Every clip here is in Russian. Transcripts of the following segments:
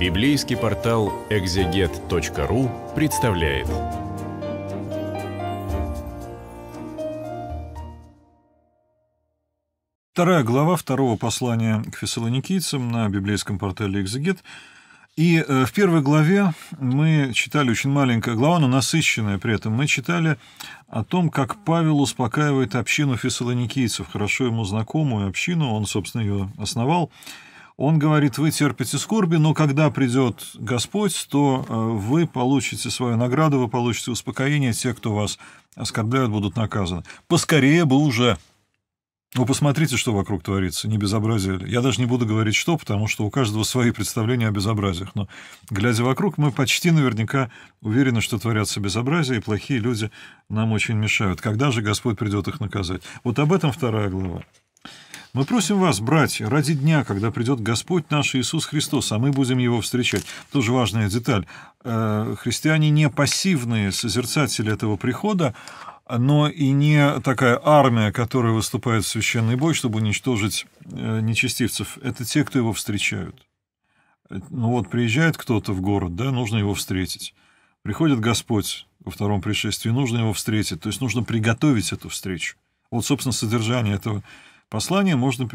Библейский портал экзегет.ру представляет. Вторая глава второго послания к фессалоникийцам на библейском портале «Экзегет». И э, в первой главе мы читали, очень маленькая глава, но насыщенная при этом, мы читали о том, как Павел успокаивает общину фессалоникийцев, хорошо ему знакомую общину, он, собственно, ее основал – он говорит, вы терпите скорби, но когда придет Господь, то э, вы получите свою награду, вы получите успокоение, те, кто вас оскорбляют, будут наказаны. Поскорее бы уже. Вы посмотрите, что вокруг творится, не безобразие ли. Я даже не буду говорить, что, потому что у каждого свои представления о безобразиях. Но, глядя вокруг, мы почти наверняка уверены, что творятся безобразия, и плохие люди нам очень мешают. Когда же Господь придет их наказать? Вот об этом вторая глава. Мы просим вас, братья, ради дня, когда придет Господь наш Иисус Христос, а мы будем Его встречать. Тоже важная деталь. Э, христиане не пассивные созерцатели этого прихода, но и не такая армия, которая выступает в священный бой, чтобы уничтожить э, нечестивцев. Это те, кто его встречают. Э, ну вот приезжает кто-то в город, да, нужно его встретить. Приходит Господь во втором пришествии, нужно его встретить. То есть нужно приготовить эту встречу. Вот, собственно, содержание этого Послание можно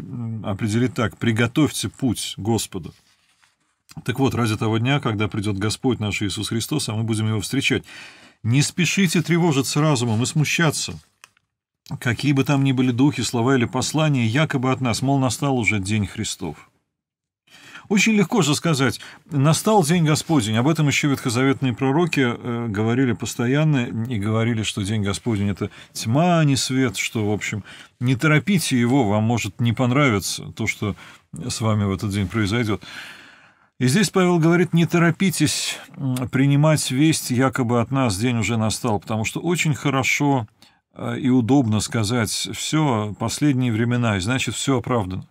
определить так. «Приготовьте путь Господу». Так вот, ради того дня, когда придет Господь наш Иисус Христос, а мы будем Его встречать, не спешите тревожиться разумом и смущаться. Какие бы там ни были духи, слова или послания, якобы от нас, мол, настал уже день Христов. Очень легко же сказать, настал день Господень. Об этом еще ветхозаветные пророки э, говорили постоянно и говорили, что день Господень – это тьма, а не свет, что, в общем, не торопите его, вам может не понравиться то, что с вами в этот день произойдет. И здесь Павел говорит, не торопитесь принимать весть, якобы от нас день уже настал, потому что очень хорошо э, и удобно сказать, все, а, последние времена, и значит, все оправдано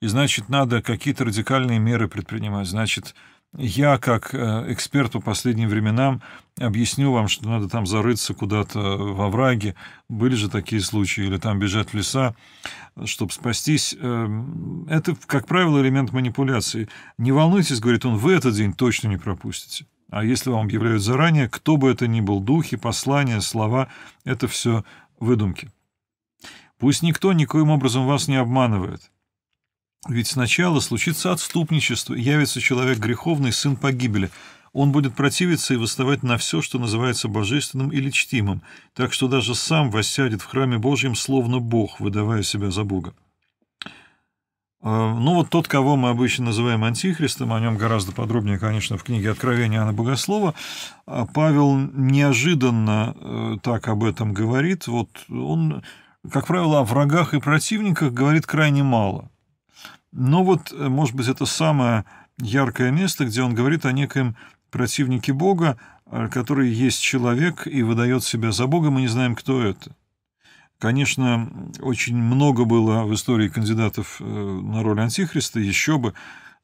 и значит, надо какие-то радикальные меры предпринимать, значит, я, как э, эксперт по последним временам, объясню вам, что надо там зарыться куда-то во враге. Были же такие случаи. Или там бежать в леса, чтобы спастись. Эм, это, как правило, элемент манипуляции. Не волнуйтесь, говорит он, вы этот день точно не пропустите. А если вам объявляют заранее, кто бы это ни был, духи, послания, слова, это все выдумки. Пусть никто никоим образом вас не обманывает. Ведь сначала случится отступничество, явится человек греховный, сын погибели. Он будет противиться и восставать на все, что называется божественным или чтимым, так что даже сам воссядет в храме Божьем, словно Бог, выдавая себя за Бога. А, ну вот тот, кого мы обычно называем антихристом, о нем гораздо подробнее, конечно, в книге «Откровения Иоанна Богослова», а, Павел неожиданно э, так об этом говорит. Вот он, как правило, о врагах и противниках говорит крайне мало – но вот, э, может быть, это самое яркое место, где он говорит о некоем противнике Бога, э, который есть человек и выдает себя за Бога, мы не знаем, кто это. Конечно, очень много было в истории кандидатов э, на роль антихриста, еще бы,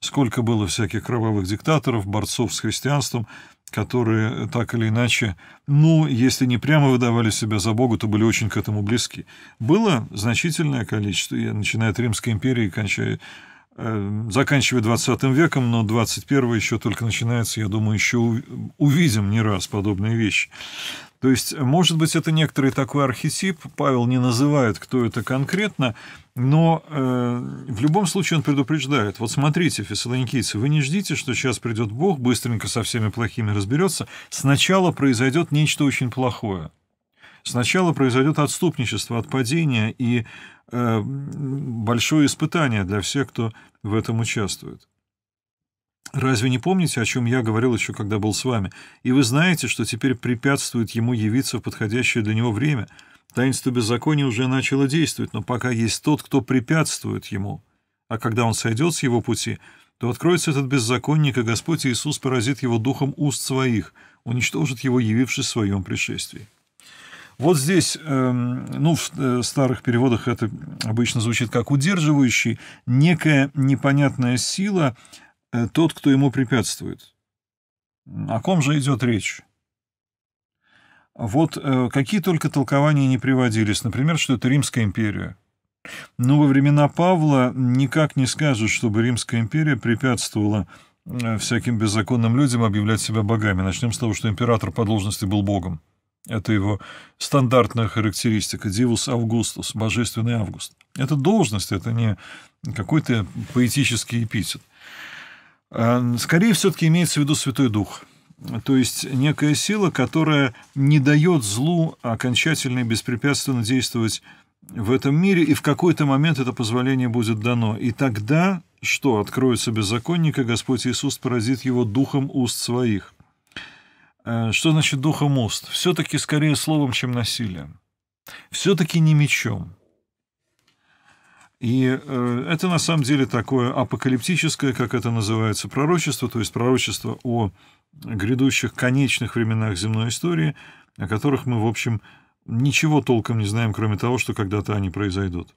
сколько было всяких кровавых диктаторов, борцов с христианством, которые так или иначе, ну, если не прямо выдавали себя за Бога, то были очень к этому близки. Было значительное количество, начиная от Римской империи, кончая Эм, заканчивая 20 веком, но 21 еще только начинается, я думаю, еще увидим не раз подобные вещи. То есть, может быть, это некоторый такой архетип, Павел не называет, кто это конкретно, но э, в любом случае он предупреждает. Вот смотрите, фессалоникийцы, вы не ждите, что сейчас придет Бог, быстренько со всеми плохими разберется, сначала произойдет нечто очень плохое. Сначала произойдет отступничество от падения и э, большое испытание для всех, кто в этом участвует. Разве не помните, о чем я говорил еще, когда был с вами? И вы знаете, что теперь препятствует ему явиться в подходящее для него время. Таинство беззакония уже начало действовать, но пока есть тот, кто препятствует ему. А когда он сойдет с его пути, то откроется этот беззаконник, и Господь Иисус поразит его духом уст своих, уничтожит его, явившись в своем пришествии. Вот здесь, эм, ну, в э, старых переводах это обычно звучит как удерживающий, некая непонятная сила, э, тот, кто ему препятствует. О ком же идет речь? Вот э, какие только толкования не приводились. Например, что это Римская империя. Но во времена Павла никак не скажут, чтобы Римская империя препятствовала всяким беззаконным людям объявлять себя богами. Начнем с того, что император по должности был богом. Это его стандартная характеристика. Дивус Августус, божественный Август. Это должность, это не какой-то поэтический эпитет. А, скорее, все-таки имеется в виду Святой Дух. То есть некая сила, которая не дает злу окончательно и беспрепятственно действовать в этом мире, и в какой-то момент это позволение будет дано. И тогда что? Откроется беззаконник, и Господь Иисус поразит его духом уст своих. Э, что значит духом мост? Все-таки скорее словом, чем насилием. Все-таки не мечом. И э, это на самом деле такое апокалиптическое, как это называется, пророчество, то есть пророчество о грядущих конечных временах земной истории, о которых мы, в общем, ничего толком не знаем, кроме того, что когда-то они произойдут.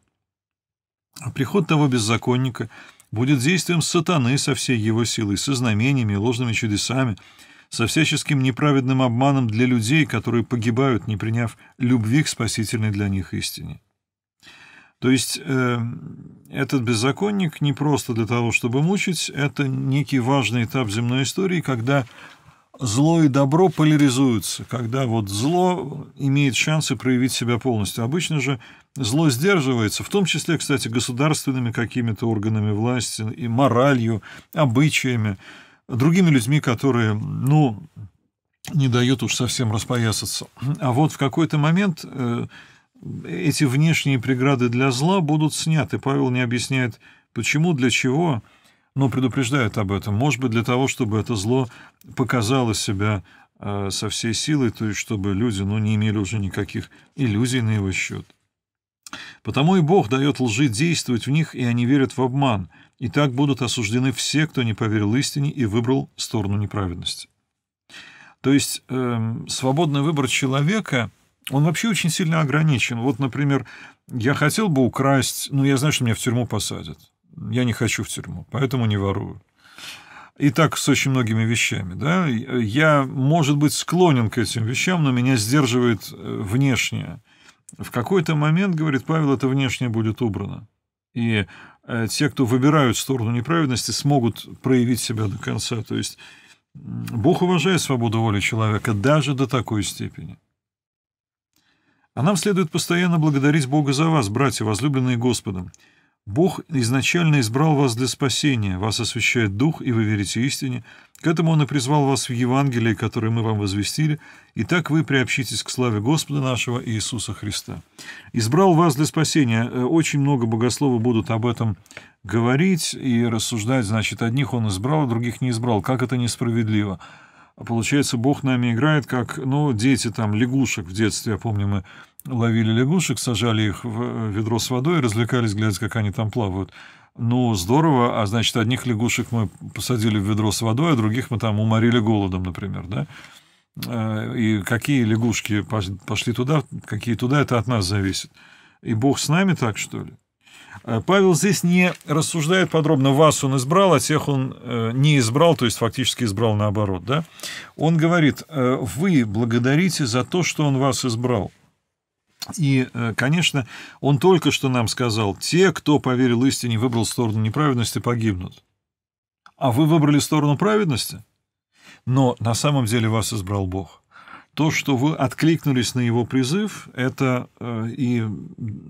Приход того беззаконника будет действием сатаны со всей его силой, со знамениями ложными чудесами – со всяческим неправедным обманом для людей, которые погибают, не приняв любви к спасительной для них истине. То есть э, этот беззаконник не просто для того, чтобы мучить, это некий важный этап земной истории, когда зло и добро поляризуются, когда вот зло имеет шансы проявить себя полностью. Обычно же зло сдерживается, в том числе, кстати, государственными какими-то органами власти, и моралью, обычаями другими людьми, которые, ну, не дают уж совсем распоясаться. А вот в какой-то момент э, эти внешние преграды для зла будут сняты. Павел не объясняет, почему, для чего, но предупреждает об этом. Может быть, для того, чтобы это зло показало себя э, со всей силой, то есть чтобы люди ну, не имели уже никаких иллюзий на его счет. Потому и Бог дает лжи действовать в них, и они верят в обман – и так будут осуждены все, кто не поверил истине и выбрал сторону неправедности. То есть э, свободный выбор человека, он вообще очень сильно ограничен. Вот, например, я хотел бы украсть, но ну, я знаю, что меня в тюрьму посадят. Я не хочу в тюрьму, поэтому не ворую. И так с очень многими вещами. Да? Я, может быть, склонен к этим вещам, но меня сдерживает э, внешнее. В какой-то момент, говорит Павел, это внешнее будет убрано и э, те, кто выбирают сторону неправедности, смогут проявить себя до конца. То есть Бог уважает свободу воли человека даже до такой степени. А нам следует постоянно благодарить Бога за вас, братья, возлюбленные Господом. Бог изначально избрал вас для спасения, вас освящает Дух, и вы верите истине. К этому Он и призвал вас в Евангелии, которое мы вам возвестили, и так вы приобщитесь к славе Господа нашего Иисуса Христа. Избрал вас для спасения. Э, очень много богословов будут об этом говорить и рассуждать, значит, одних Он избрал, а других не избрал. Как это несправедливо? Получается, Бог нами играет, как, ну, дети там, лягушек в детстве, я помню, мы ловили лягушек, сажали их в э, ведро с водой и развлекались, глядя, как они там плавают. Ну, здорово, а значит, одних лягушек мы посадили в ведро с водой, а других мы там уморили голодом, например, да? Э, и какие лягушки пошли туда, какие туда, это от нас зависит. И Бог с нами так, что ли? Э, Павел здесь не рассуждает подробно, вас он избрал, а тех он не избрал, то есть фактически избрал наоборот. Да? Он говорит, вы благодарите за то, что он вас избрал – и, э, конечно, он только что нам сказал, те, кто поверил истине, выбрал сторону неправедности, погибнут. А вы выбрали сторону праведности? Но на самом деле вас избрал Бог то, что вы откликнулись на его призыв, это э, и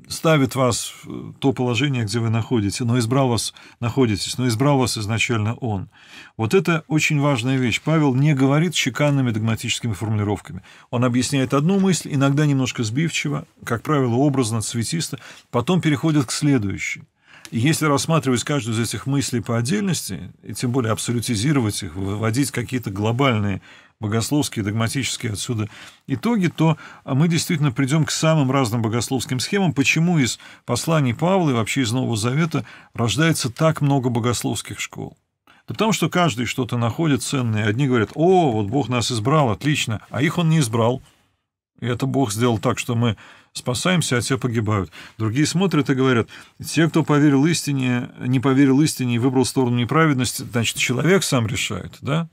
ставит вас в то положение, где вы находитесь. но избрал вас, находитесь, но избрал вас изначально он. Вот это очень важная вещь. Павел не говорит чеканными догматическими формулировками. Он объясняет одну мысль, иногда немножко сбивчиво, как правило, образно, цветисто, потом переходит к следующей. И если рассматривать каждую из этих мыслей по отдельности, и тем более абсолютизировать их, выводить какие-то глобальные богословские, догматические отсюда итоги, то а, мы действительно придем к самым разным богословским схемам, почему из посланий Павла и вообще из Нового Завета рождается так много богословских школ. Да потому что каждый что-то находит ценное. Одни говорят, о, вот Бог нас избрал, отлично, а их он не избрал. И это Бог сделал так, что мы спасаемся, а те погибают. Другие смотрят и говорят, те, кто поверил истине, не поверил истине и выбрал сторону неправедности, значит, человек сам решает, да?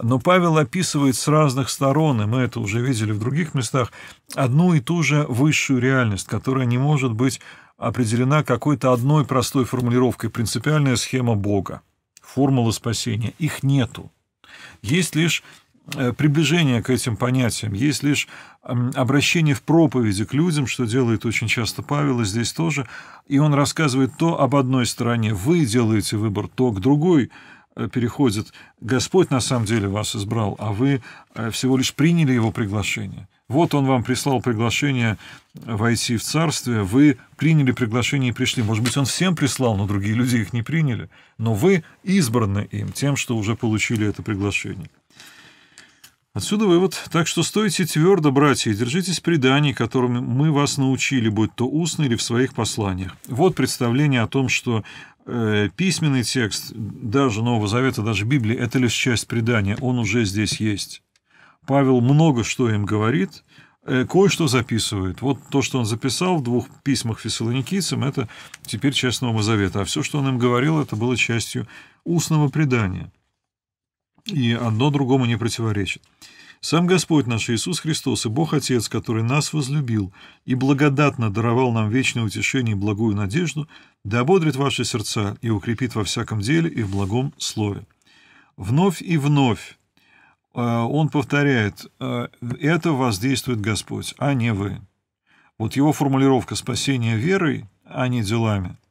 Но Павел описывает с разных сторон, и мы это уже видели в других местах, одну и ту же высшую реальность, которая не может быть определена какой-то одной простой формулировкой «принципиальная схема Бога», формула спасения. Их нету. Есть лишь э, приближение к этим понятиям, есть лишь эм, обращение в проповеди к людям, что делает очень часто Павел, и здесь тоже, и он рассказывает то об одной стороне, вы делаете выбор, то к другой – Э, переходит. Господь на самом деле вас избрал, а вы э, всего лишь приняли его приглашение. Вот он вам прислал приглашение э, войти в царствие, вы приняли приглашение и пришли. Может быть, он всем прислал, но другие люди их не приняли. Но вы избраны им, тем, что уже получили это приглашение. Отсюда вывод. Так что стойте твердо, братья, и держитесь преданий, которым мы вас научили, будь то устно или в своих посланиях. Вот представление о том, что Э, письменный текст, даже Нового Завета, даже Библии, это лишь часть предания, он уже здесь есть. Павел много что им говорит, э, кое-что записывает. Вот то, что он записал в двух письмах фессалоникийцам, это теперь часть Нового Завета. А все, что он им говорил, это было частью устного предания. И одно другому не противоречит. Сам Господь наш Иисус Христос и Бог Отец, который нас возлюбил и благодатно даровал нам вечное утешение и благую надежду, да ободрит ваши сердца и укрепит во всяком деле и в благом слове. Вновь и вновь э, он повторяет, э, это воздействует Господь, а не вы. Вот его формулировка «спасение верой», а не делами –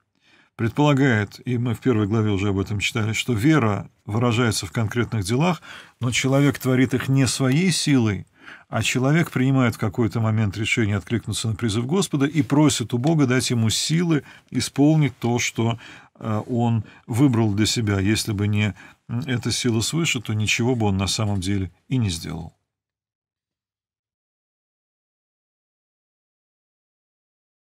предполагает, и мы в первой главе уже об этом читали, что вера выражается в конкретных делах, но человек творит их не своей силой, а человек принимает в какой-то момент решение откликнуться на призыв Господа и просит у Бога дать ему силы исполнить то, что э, он выбрал для себя. Если бы не эта сила свыше, то ничего бы он на самом деле и не сделал.